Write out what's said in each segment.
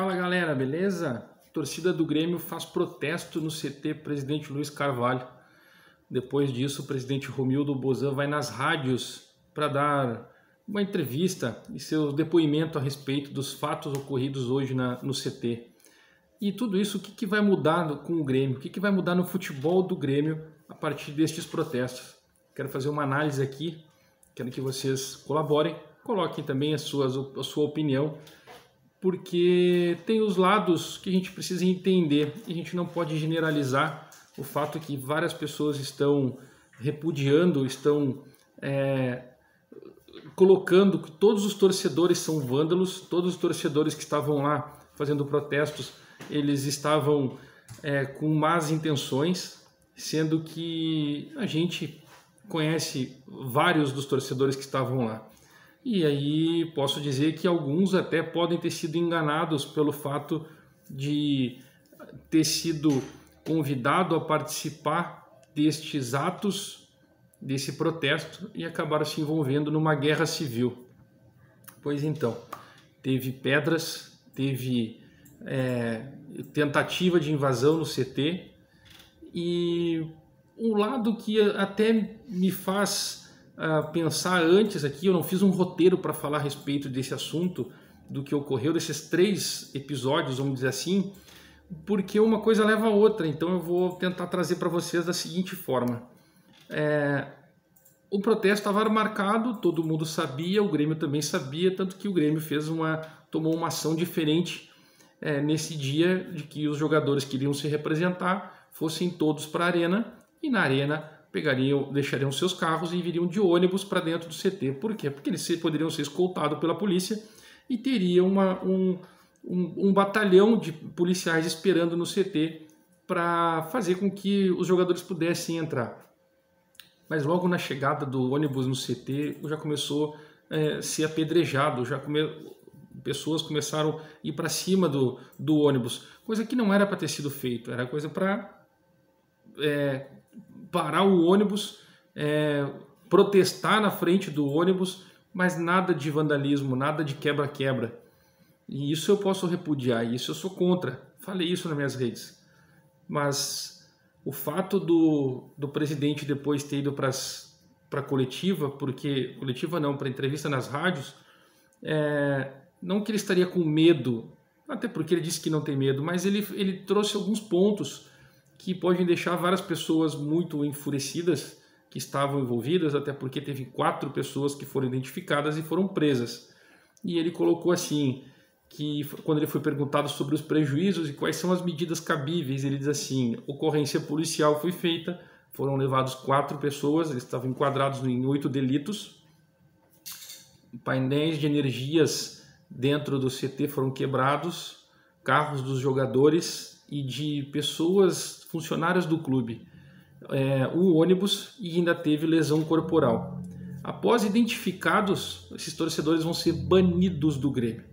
Fala galera, beleza? torcida do Grêmio faz protesto no CT presidente Luiz Carvalho. Depois disso, o presidente Romildo Bozan vai nas rádios para dar uma entrevista e seu depoimento a respeito dos fatos ocorridos hoje na, no CT. E tudo isso, o que, que vai mudar com o Grêmio? O que, que vai mudar no futebol do Grêmio a partir destes protestos? Quero fazer uma análise aqui, quero que vocês colaborem, coloquem também as suas, a sua opinião porque tem os lados que a gente precisa entender e a gente não pode generalizar o fato que várias pessoas estão repudiando, estão é, colocando que todos os torcedores são vândalos, todos os torcedores que estavam lá fazendo protestos, eles estavam é, com más intenções, sendo que a gente conhece vários dos torcedores que estavam lá. E aí posso dizer que alguns até podem ter sido enganados pelo fato de ter sido convidado a participar destes atos, desse protesto e acabaram se envolvendo numa guerra civil. Pois então, teve pedras, teve é, tentativa de invasão no CT e um lado que até me faz pensar antes aqui, eu não fiz um roteiro para falar a respeito desse assunto, do que ocorreu, desses três episódios, vamos dizer assim, porque uma coisa leva a outra, então eu vou tentar trazer para vocês da seguinte forma. É, o protesto estava marcado, todo mundo sabia, o Grêmio também sabia, tanto que o Grêmio fez uma, tomou uma ação diferente é, nesse dia de que os jogadores que iriam se representar fossem todos para a arena e na arena pegariam, deixariam seus carros e viriam de ônibus para dentro do CT. Por quê? Porque eles poderiam ser escoltados pela polícia e teria uma, um, um, um batalhão de policiais esperando no CT para fazer com que os jogadores pudessem entrar. Mas logo na chegada do ônibus no CT já começou a é, ser apedrejado, já come... pessoas começaram a ir para cima do, do ônibus, coisa que não era para ter sido feito, era coisa para é, parar o ônibus, é, protestar na frente do ônibus, mas nada de vandalismo, nada de quebra-quebra. E isso eu posso repudiar, isso eu sou contra. Falei isso nas minhas redes. Mas o fato do, do presidente depois ter ido para a coletiva, porque coletiva não, para entrevista nas rádios, é, não que ele estaria com medo, até porque ele disse que não tem medo, mas ele, ele trouxe alguns pontos que podem deixar várias pessoas muito enfurecidas que estavam envolvidas, até porque teve quatro pessoas que foram identificadas e foram presas. E ele colocou assim que quando ele foi perguntado sobre os prejuízos e quais são as medidas cabíveis, ele diz assim: ocorrência policial foi feita, foram levados quatro pessoas, eles estavam enquadrados em oito delitos, painéis de energias dentro do CT foram quebrados, carros dos jogadores e de pessoas, funcionárias do clube, é, o ônibus e ainda teve lesão corporal. Após identificados, esses torcedores vão ser banidos do Grêmio.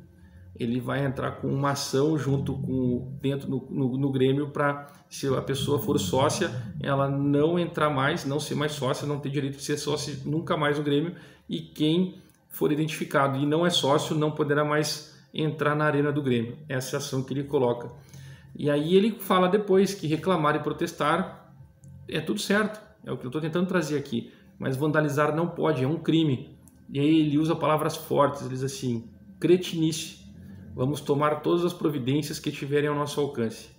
Ele vai entrar com uma ação junto com dentro no, no, no Grêmio para se a pessoa for sócia, ela não entrar mais, não ser mais sócia, não ter direito de ser sócia nunca mais no Grêmio e quem for identificado e não é sócio não poderá mais entrar na arena do Grêmio. Essa é a ação que ele coloca. E aí ele fala depois que reclamar e protestar é tudo certo, é o que eu estou tentando trazer aqui, mas vandalizar não pode, é um crime. E aí ele usa palavras fortes, ele diz assim: cretinice, vamos tomar todas as providências que tiverem ao nosso alcance.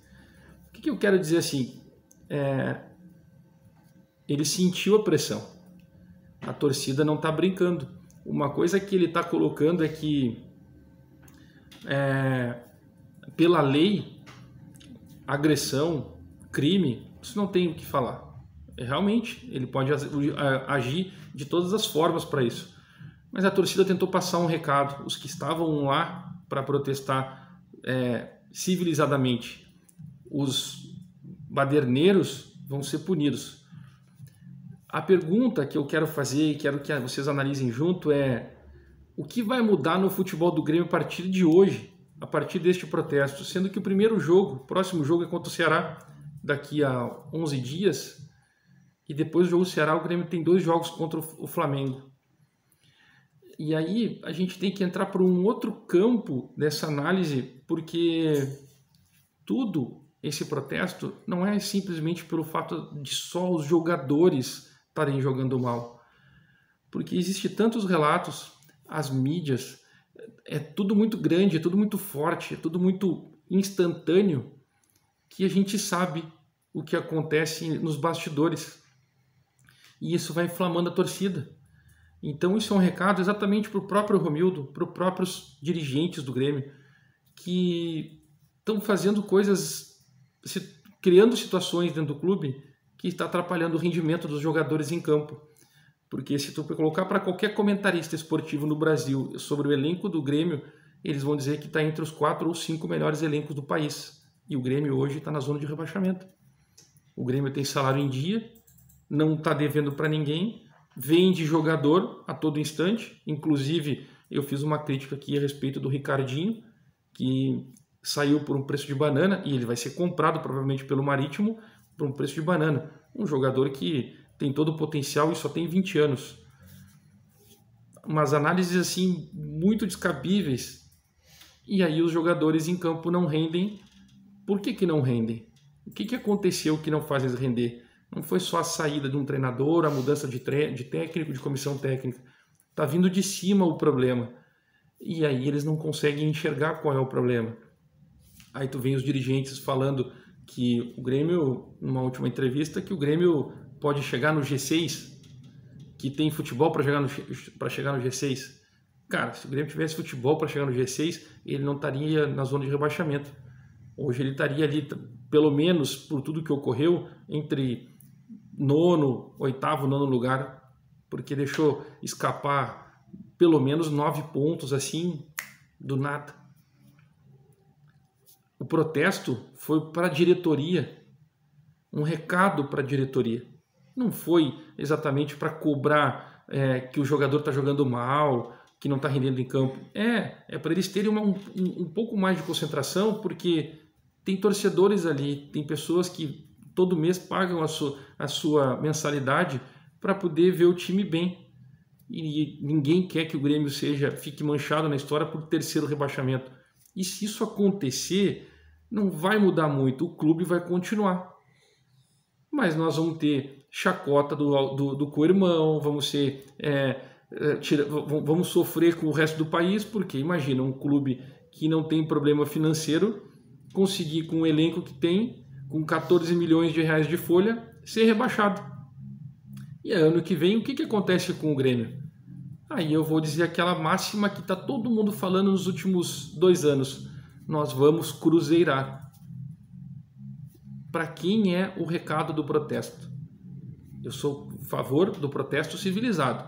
O que, que eu quero dizer assim? É... ele sentiu a pressão. A torcida não está brincando. Uma coisa que ele está colocando é que, é... pela lei, agressão, crime, isso não tem o que falar. É, realmente, ele pode agir de todas as formas para isso. Mas a torcida tentou passar um recado. Os que estavam lá para protestar é, civilizadamente, os baderneiros vão ser punidos. A pergunta que eu quero fazer e quero que vocês analisem junto é: o que vai mudar no futebol do Grêmio a partir de hoje? a partir deste protesto, sendo que o primeiro jogo, o próximo jogo é contra o Ceará, daqui a 11 dias, e depois do jogo do Ceará, o Grêmio tem dois jogos contra o Flamengo. E aí a gente tem que entrar para um outro campo dessa análise, porque tudo esse protesto não é simplesmente pelo fato de só os jogadores estarem jogando mal. Porque existe tantos relatos, as mídias, é tudo muito grande, é tudo muito forte, é tudo muito instantâneo que a gente sabe o que acontece nos bastidores. E isso vai inflamando a torcida. Então, isso é um recado exatamente para o próprio Romildo, para os próprios dirigentes do Grêmio, que estão fazendo coisas, criando situações dentro do clube que está atrapalhando o rendimento dos jogadores em campo. Porque se tu colocar para qualquer comentarista esportivo no Brasil sobre o elenco do Grêmio, eles vão dizer que está entre os quatro ou cinco melhores elencos do país. E o Grêmio hoje está na zona de rebaixamento. O Grêmio tem salário em dia, não está devendo para ninguém, vende jogador a todo instante. Inclusive, eu fiz uma crítica aqui a respeito do Ricardinho, que saiu por um preço de banana e ele vai ser comprado provavelmente pelo Marítimo por um preço de banana. Um jogador que tem todo o potencial e só tem 20 anos. Umas análises assim muito descabíveis. E aí os jogadores em campo não rendem. Por que, que não rendem? O que, que aconteceu que não faz eles render? Não foi só a saída de um treinador, a mudança de, de técnico, de comissão técnica. Está vindo de cima o problema. E aí eles não conseguem enxergar qual é o problema. Aí tu vem os dirigentes falando que o Grêmio, numa última entrevista, que o Grêmio pode chegar no G6, que tem futebol para chegar, no, chegar no G6. Cara, se o Grêmio tivesse futebol para chegar no G6, ele não estaria na zona de rebaixamento. Hoje ele estaria ali, pelo menos por tudo que ocorreu, entre nono, oitavo, nono lugar, porque deixou escapar pelo menos nove pontos assim, do nada. O protesto foi para a diretoria, um recado para a diretoria não foi exatamente para cobrar é, que o jogador está jogando mal, que não está rendendo em campo. É, é para eles terem uma, um, um pouco mais de concentração, porque tem torcedores ali, tem pessoas que todo mês pagam a sua, a sua mensalidade para poder ver o time bem. E ninguém quer que o Grêmio seja fique manchado na história por terceiro rebaixamento. E se isso acontecer, não vai mudar muito, o clube vai continuar mas nós vamos ter chacota do, do, do co-irmão, vamos ser. É, é tira, vamos sofrer com o resto do país, porque imagina um clube que não tem problema financeiro conseguir, com o elenco que tem, com 14 milhões de reais de folha, ser rebaixado. E ano que vem, o que, que acontece com o Grêmio? Aí eu vou dizer aquela máxima que está todo mundo falando nos últimos dois anos: nós vamos cruzeirar para quem é o recado do protesto. Eu sou a favor do protesto civilizado.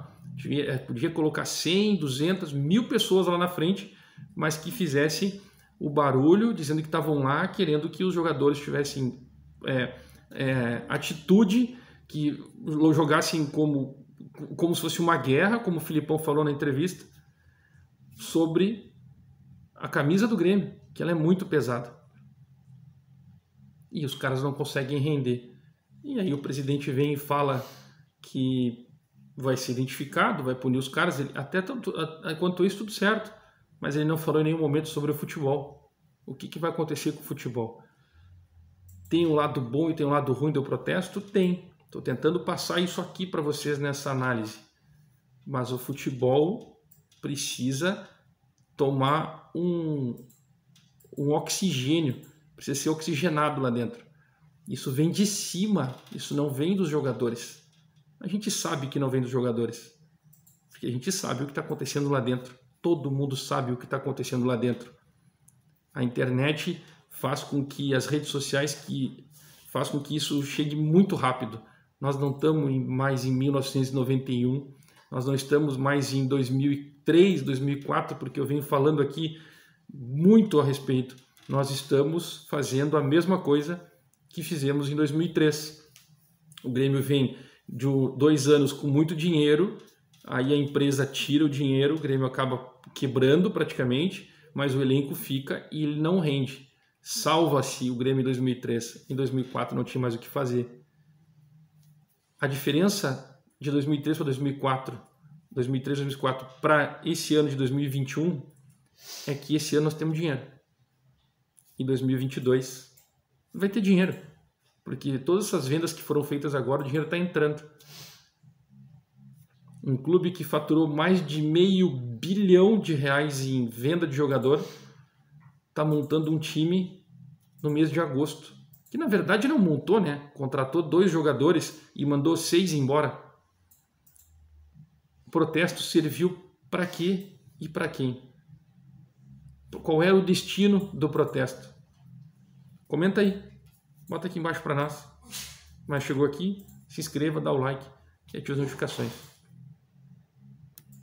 É, podia colocar 100, 200, mil pessoas lá na frente, mas que fizessem o barulho, dizendo que estavam lá, querendo que os jogadores tivessem é, é, atitude, que jogassem como, como se fosse uma guerra, como o Filipão falou na entrevista, sobre a camisa do Grêmio, que ela é muito pesada e os caras não conseguem render. E aí o presidente vem e fala que vai ser identificado, vai punir os caras, ele, até tanto, enquanto isso tudo certo, mas ele não falou em nenhum momento sobre o futebol. O que, que vai acontecer com o futebol? Tem um lado bom e tem um lado ruim do protesto? Tem. Estou tentando passar isso aqui para vocês nessa análise. Mas o futebol precisa tomar um, um oxigênio Precisa ser oxigenado lá dentro. Isso vem de cima, isso não vem dos jogadores. A gente sabe que não vem dos jogadores. Porque a gente sabe o que está acontecendo lá dentro. Todo mundo sabe o que está acontecendo lá dentro. A internet faz com que as redes sociais que faz com que isso chegue muito rápido. Nós não estamos mais em 1991, nós não estamos mais em 2003, 2004, porque eu venho falando aqui muito a respeito nós estamos fazendo a mesma coisa que fizemos em 2003. O Grêmio vem de dois anos com muito dinheiro, aí a empresa tira o dinheiro, o Grêmio acaba quebrando praticamente, mas o elenco fica e ele não rende. Salva-se o Grêmio em 2003, em 2004 não tinha mais o que fazer. A diferença de 2003 para 2004, 2003 2004 para esse ano de 2021 é que esse ano nós temos dinheiro em 2022, vai ter dinheiro. Porque todas essas vendas que foram feitas agora, o dinheiro está entrando. Um clube que faturou mais de meio bilhão de reais em venda de jogador está montando um time no mês de agosto. Que na verdade não montou, né? Contratou dois jogadores e mandou seis embora. O protesto serviu para quê e para quem? qual é o destino do protesto? Comenta aí. Bota aqui embaixo para nós. Mas chegou aqui, se inscreva, dá o like e ative é as notificações.